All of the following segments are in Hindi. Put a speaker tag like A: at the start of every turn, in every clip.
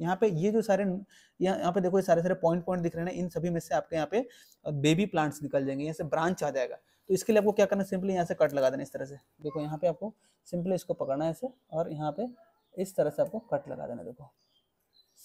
A: यहाँ पे ये जो सारे यहाँ यहाँ पे देखो ये सारे सारे पॉइंट पॉइंट दिख रहे हैं इन सभी में से आपके यहाँ पे बेबी प्लांट्स निकल जाएंगे यहाँ से ब्रांच आ जाएगा तो इसके लिए आपको क्या करना है सिंपली यहाँ से कट लगा देना इस तरह से देखो यहाँ पे आपको सिंपली इसको पकड़ना है ऐसे और यहाँ पे इस तरह से आपको कट लगा देना देखो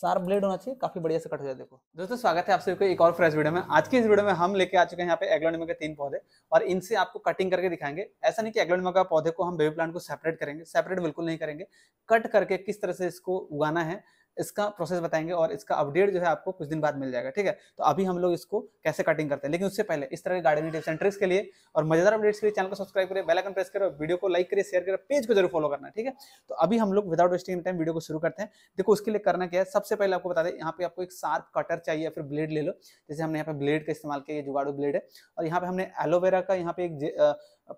A: सार ब्लेड होना चाहिए काफी बढ़िया से कट हो जाए देखो दोस्तों स्वागत है आप सबको एक और फ्रेश वीडियो में आज की इस वीडियो में हम लेके आ चुके हैं यहाँ पे एग्लोनिमा के तीन पौधे और इनसे आपको कटिंग करके दिखाएंगे ऐसा नहीं कि एग्लोनिमा का पौधे को हम बेबी प्लांट को सेपरेट करेंगे सेपरेट बिल्कुल नहीं करेंगे कट करके किस तरह से इसको उगाना है इसका प्रोसेस बताएंगे और इसका अपडेट जो है आपको कुछ दिन बाद मिल जाएगा ठीक है तो अभी हम लोग इसको कैसे कटिंग करते हैं लेकिन उससे पहले इस तरह के गार्डनिंग टिप्स एंड ट्रिक्स के लिए और मजेदार अपडेट्स के लिए चैनल को सब्सक्राइब करें आइकन प्रेस करें और वीडियो को लाइक करें शेयर करें पेज को जरूर फॉलो करना ठीक है तो अभी हम लोग विदाउट वेस्टिंग टाइम वीडियो को शुरू करते हैं देखो उसके लिए करना क्या है सबसे पहले आपको बता दें यहाँ पे आपको एक शार्प कटर चाहिए फिर ब्लेड ले लो जैसे हमने यहाँ पे ब्लेड का इस्तेमाल किया जुगाड़ू ब्लेड है और यहाँ पे हमने एलोवेरा का यहाँ पे एक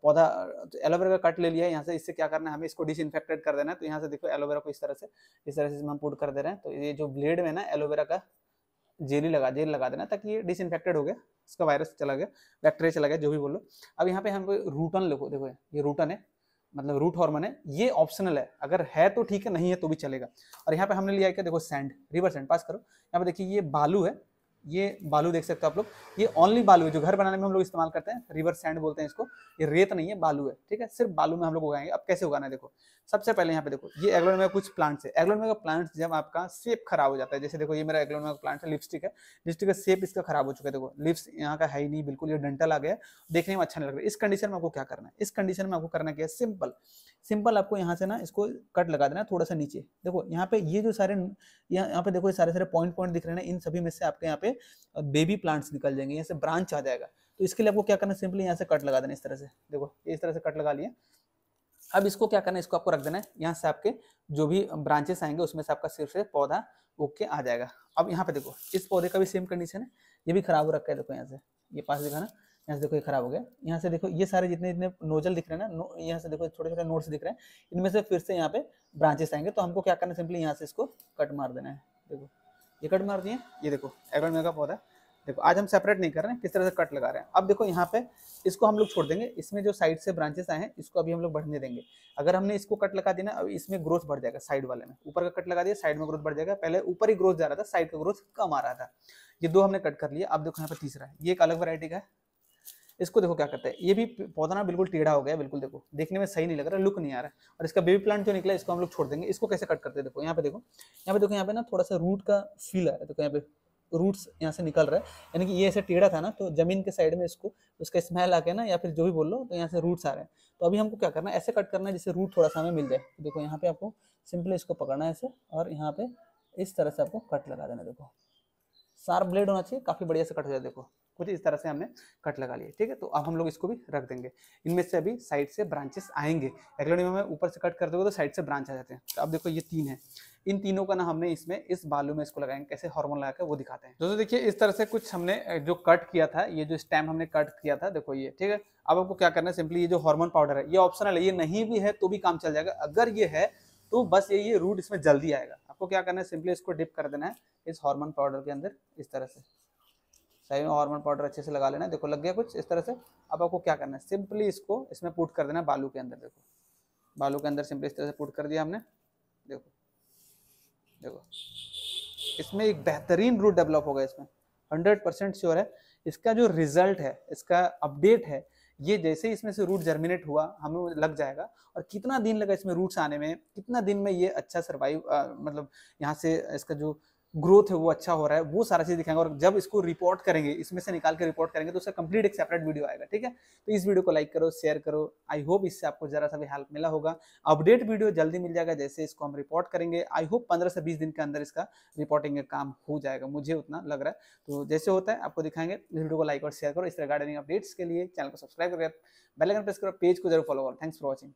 A: पौधा एलोवेरा का कट ले लिया है यहाँ से इससे क्या करना है हमें इसको इन्फेक्टेड कर देना है तो यहाँ से देखो एलोवेरा को इस तरह से इस तरह से हम पुट कर दे रहे हैं तो ये जो ब्लेड में ना एलोवेरा का जेली लगा जेल लगा देना ताकि ये डिसइनफेक्टेड हो गया इसका वायरस चला गया बैक्टेरिया चला गया जो भी बोलो अब यहाँ पे हमको रूटन लिखो देखो ये रूटन है मतलब रूट हॉर्मन है ये ऑप्शनल है अगर है तो ठीक है नहीं है तो भी चलेगा और यहाँ पे हमने लिया क्या देखो सैंड रिवर सैंड पास करो यहाँ पे देखिए ये बालू है ये बालू देख सकते हो आप लोग ये ओनली बालू है जो घर बनाने में हम लोग इस्तेमाल करते हैं रिवर सैंड बोलते हैं इसको ये रेत नहीं है बालू है ठीक है सिर्फ बालू में हम लोग उगाएंगे अब कैसे उगाना है देखो सबसे पहले यहाँ पे देखो ये एग्लोनोमा कुछ प्लांट्स है एग्लोन का प्लांट जब आपका सेप खराब हो जाता है जैसे देखो ये मेरा एग्लोन का प्लांट है लिपस्टिक है लिपस्टिक का सेप इसका खराब हो चुका है देखो लिप्स यहाँ का है ही नहीं बिल्कुल ये डेंटल आ गया देखने में अच्छा नहीं लग रहा है इस कंडीशन में आपको क्या करना है इस कंडीशन में आपको करना क्या है सिंपल सिंपल आपको यहाँ से ना इसको कट लगा देना थोड़ा सा नीचे देखो यहाँ पे ये जो सारे यहाँ यहाँ पे देखो ये सारे सारे पॉइंट पॉइंट दिख रहे हैं इन सभी में से आपके यहाँ पे बेबी प्लांट्स निकल जाएंगे यहाँ से ब्रांच आ जाएगा तो इसके लिए आपको क्या करना सिंपली यहाँ से कट लगा देना इस तरह से देखो इस तरह से कट लगा लिया अब इसको क्या करना है इसको आपको रख देना है यहाँ से आपके जो भी ब्रांचेस आएंगे उसमें से आपका सिर्फ से पौधा उग के आ जाएगा अब यहाँ पे देखो इस पौधे का भी सेम कंडीशन है ये भी खराब हो रखा है देखो यहाँ से ये पास दिखाना यहाँ से देखो ये खराब हो गया यहाँ से देखो ये सारे जितने जितने नोजल दिख रहे हैं ना यहाँ से देखो छोटे छोटे नोट्स दिख रहे हैं इनमें से फिर से यहाँ पे ब्रांचेस आएंगे तो हमको क्या करना है सिंपली यहाँ से इसको कट मार देना है देखो ये कट मार दिए ये देखो एगोन मेगा पौधा देखो आज हम सेपरेट नहीं कर रहे हैं किस तरह से कट लगा रहे हैं अब देखो यहाँ पे इसको हम लोग छोड़ देंगे इसमें जो साइड से ब्रांचेस आए हैं इसको अभी हम लोग बढ़ने देंगे अगर हमने इसको कट लगा दिया ना अब इसमें ग्रोथ बढ़ जाएगा साइड वाले में ऊपर का कट लगा दिया साइड में ग्रोथ बढ़ जाएगा पहले ऊपर ही ग्रोथ जा रहा था साइड का ग्रोथ कम आ रहा था ये दो हमने कट कर लिया अब देखो यहाँ पे तीसरा है ये एक अलग वरायटी का है इसको देखो क्या करते हैं ये भी पौधा ना बिल्कुल टेढ़ा हो गया बिल्कुल देखो देखने में सही नहीं लग रहा लुक नहीं आ रहा है और इसका बेबी प्लांट जो निकला इसको हम लोग छोड़ देंगे इसको कैसे कट करते हैं देखो यहाँ पे देखो यहाँ पे देखो यहाँ पे ना थोड़ा सा रूट का फील आ रहा है देखो यहाँ पे रूट्स यहाँ से निकल रहा है यानी कि ये ऐसे टेढ़ा था ना तो जमीन के साइड में इसको उसका स्मेल आके ना या फिर जो भी बोल लो तो यहाँ से रूट्स आ रहे हैं तो अभी हमको क्या करना है ऐसे कट करना है जिससे रूट थोड़ा सा हमें मिल जाए तो देखो यहाँ पे आपको सिंपली इसको पकड़ना है ऐसे और यहाँ पे इस तरह से आपको कट लगा देना देखो सार्प ब्लेड होना चाहिए काफ़ी बढ़िया से कट हो जाए देखो कुछ इस तरह से हमने कट लगा लिए ठीक है तो अब हम लोग इसको भी रख देंगे इनमें से अभी साइड से ब्रांचेस आएंगे एक्लोडी में ऊपर से कट कर दोगे तो साइड से ब्रांच आ जाते हैं तो अब देखो ये तीन है इन तीनों का ना हमने इसमें इस बालू में इसको लगाएंगे कैसे हार्मोन लगा के वो दिखाते हैं दोस्तों देखिए इस तरह से कुछ हमने जो कट किया था ये जो स्टैम्प हमने कट किया था देखो ये ठीक है अब आपको क्या करना है सिंपली ये जो हार्मोन पाउडर है ये ऑप्शनल है ये नहीं भी है तो भी काम चल जाएगा अगर ये है तो बस ये ये रूट इसमें जल्दी आएगा आपको क्या करना है सिंपली इसको डिप कर देना है इस हार्मोन पाउडर के अंदर इस तरह से सही में हॉर्मोन पाउडर अच्छे से लगा लेना देखो लग गया कुछ इस तरह से अब आपको क्या करना है सिंपली इसको इसमें पुट कर देना बालू के अंदर देखो बालू के अंदर सिंपली इस तरह से पुट कर दिया हमने देखो देखो इसमें एक बेहतरीन रूट डेवलप होगा इसमें हंड्रेड परसेंट श्योर है इसका जो रिजल्ट है इसका अपडेट है ये जैसे ही इसमें से रूट जर्मिनेट हुआ हमें लग जाएगा और कितना दिन लगा इसमें रूट्स आने में कितना दिन में ये अच्छा सर्वाइव मतलब यहाँ से इसका जो ग्रोथ है वो अच्छा हो रहा है वो सारा चीज़ दिखाएंगे और जब इसको रिपोर्ट करेंगे इसमें से निकाल के रिपोर्ट करेंगे तो उसका कंप्लीट एक सेपरेट वीडियो आएगा ठीक है तो इस वीडियो को लाइक करो शेयर करो आई होप इससे आपको जरा सा भी हेल्प मिला होगा अपडेट वीडियो जल्दी मिल जाएगा जैसे इसको हम रिपोर्ट करेंगे आई होप पंद्रह से बीस दिन के अंदर इसका रिपोर्टिंग का काम हो जाएगा मुझे उतना लग रहा है तो जैसे होता है आपको दिखाएंगे इस वीडियो को लाइक और शेयर करो इस रिगार्डिंग अपडेट्स के लिए चैनल को सब्सक्राइब करके बेलाइकन प्रेस करो पेज को जरूर फॉलो करो थैंक्स फॉर वॉचिंग